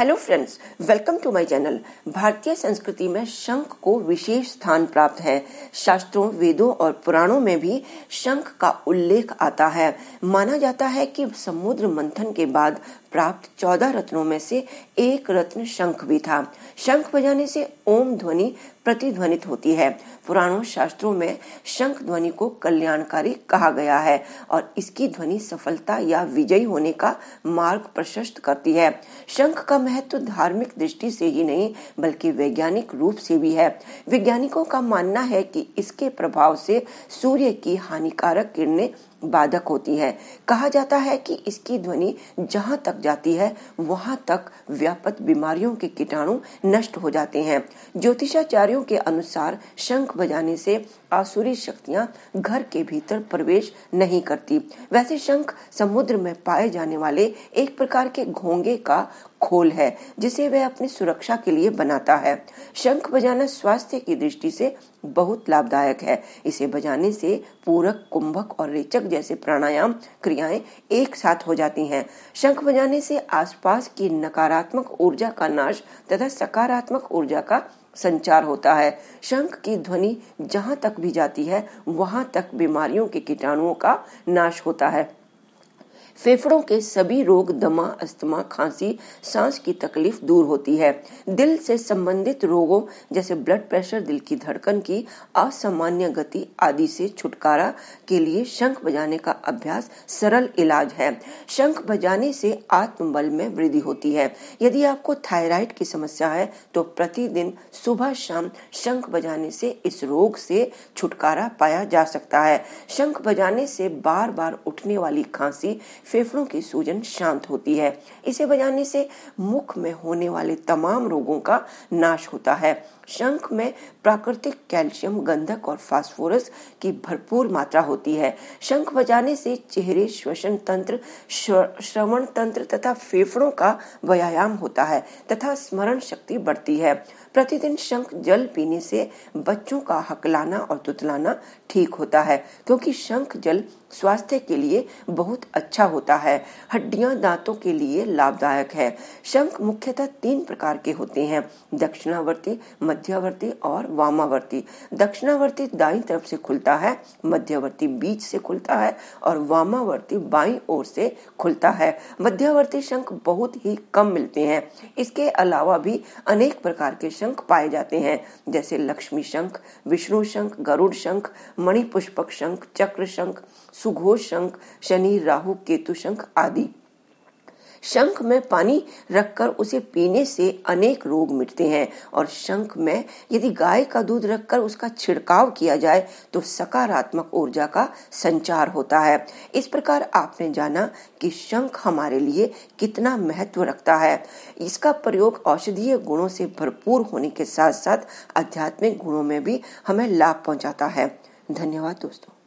hello friends welcome to my channel भारतीय संस्कृति में शंख को विशेष स्थान प्राप्त है शास्त्रों वेदों और पुराणों में भी शंख का उल्लेख आता है माना जाता है कि समुद्र मंथन के बाद प्राप्त चौदह रत्नों में से एक रत्न शंख भी था शंख बजाने से ओम ध्वनि प्रतिध्वनित होती है पुराणों शास्त्रों में शंख ध्वनि को कल्याणकारी कहा गया है और इसकी ध्वनि सफलता या विजयी होने का मार्ग प्रशस्त करती है शंख का महत्व तो धार्मिक दृष्टि से ही नहीं बल्कि वैज्ञानिक रूप से भी है वैज्ञानिकों का मानना है कि इसके प्रभाव से सूर्य की हानिकारक किरणें बाधक होती है कहा जाता है कि इसकी ध्वनि जहाँ तक जाती है वहाँ तक व्यापक बीमारियों के कीटाणु नष्ट हो जाते हैं ज्योतिषाचार्यों के अनुसार शंख बजाने से आसुरी शक्तियाँ घर के भीतर प्रवेश नहीं करती वैसे शंख समुद्र में पाए जाने वाले एक प्रकार के घोंगे का खोल है जिसे वह अपनी सुरक्षा के लिए बनाता है शंख बजाना स्वास्थ्य की दृष्टि से बहुत लाभदायक है इसे बजाने से पूरक कुंभक और रेचक जैसे प्राणायाम क्रियाएं एक साथ हो जाती हैं शंख बजाने से आसपास की नकारात्मक ऊर्जा का नाश तथा सकारात्मक ऊर्जा का संचार होता है शंख की ध्वनि जहाँ तक भी जाती है वहाँ तक बीमारियों के कीटाणुओं का नाश होता है फेफड़ों के सभी रोग दमा अस्थमा खांसी सांस की तकलीफ दूर होती है दिल से संबंधित रोगों जैसे ब्लड प्रेशर दिल की धड़कन की असामान्य गति आदि से छुटकारा के लिए शंख बजाने का अभ्यास सरल इलाज है शंख बजाने से आत्मबल में वृद्धि होती है यदि आपको थायराइड की समस्या है तो प्रतिदिन सुबह शाम शंख बजाने से इस रोग से छुटकारा पाया जा सकता है शंख बजाने से बार बार उठने वाली खांसी फेफड़ों की सूजन शांत होती है इसे बजाने से मुख में होने वाले तमाम रोगों का नाश होता है शंख में प्राकृतिक कैल्शियम गंधक और फास्फोरस की भरपूर मात्रा होती है शंख बजाने से चेहरे श्वसन तंत्र श्रवण तंत्र तथा फेफड़ों का व्यायाम होता है तथा स्मरण शक्ति बढ़ती है प्रतिदिन शंख जल पीने से बच्चों का हकलाना और तुतलाना ठीक होता है क्योंकि शंख जल स्वास्थ्य के लिए बहुत अच्छा होता है हड्डियां दांतों के लिए लाभदायक है शंख मुख्यतः तीन प्रकार के होते हैं दक्षिणावर्ती मध्यवर्ती और वामावर्ती दक्षिणावर्ती दाई तरफ से खुलता है मध्यवर्ती बीच से खुलता है और वामावर्ती बाई ओर से खुलता है मध्यवर्ती शंख बहुत ही कम मिलते हैं इसके अलावा भी अनेक प्रकार के शंख पाए जाते हैं जैसे लक्ष्मी शंख विष्णु शंख गरुड़ शंख मणिपुष्पक शंख चक्र शंख सुघोष शंख शनि राहु केतु शंख आदि शंख में पानी रखकर उसे पीने से अनेक रोग मिटते हैं और शंख में यदि गाय का दूध रखकर उसका छिड़काव किया जाए तो सकारात्मक ऊर्जा का संचार होता है इस प्रकार आपने जाना कि शंख हमारे लिए कितना महत्व रखता है इसका प्रयोग औषधीय गुणों से भरपूर होने के साथ साथ आध्यात्मिक गुणों में भी हमें लाभ पहुंचाता है धन्यवाद दोस्तों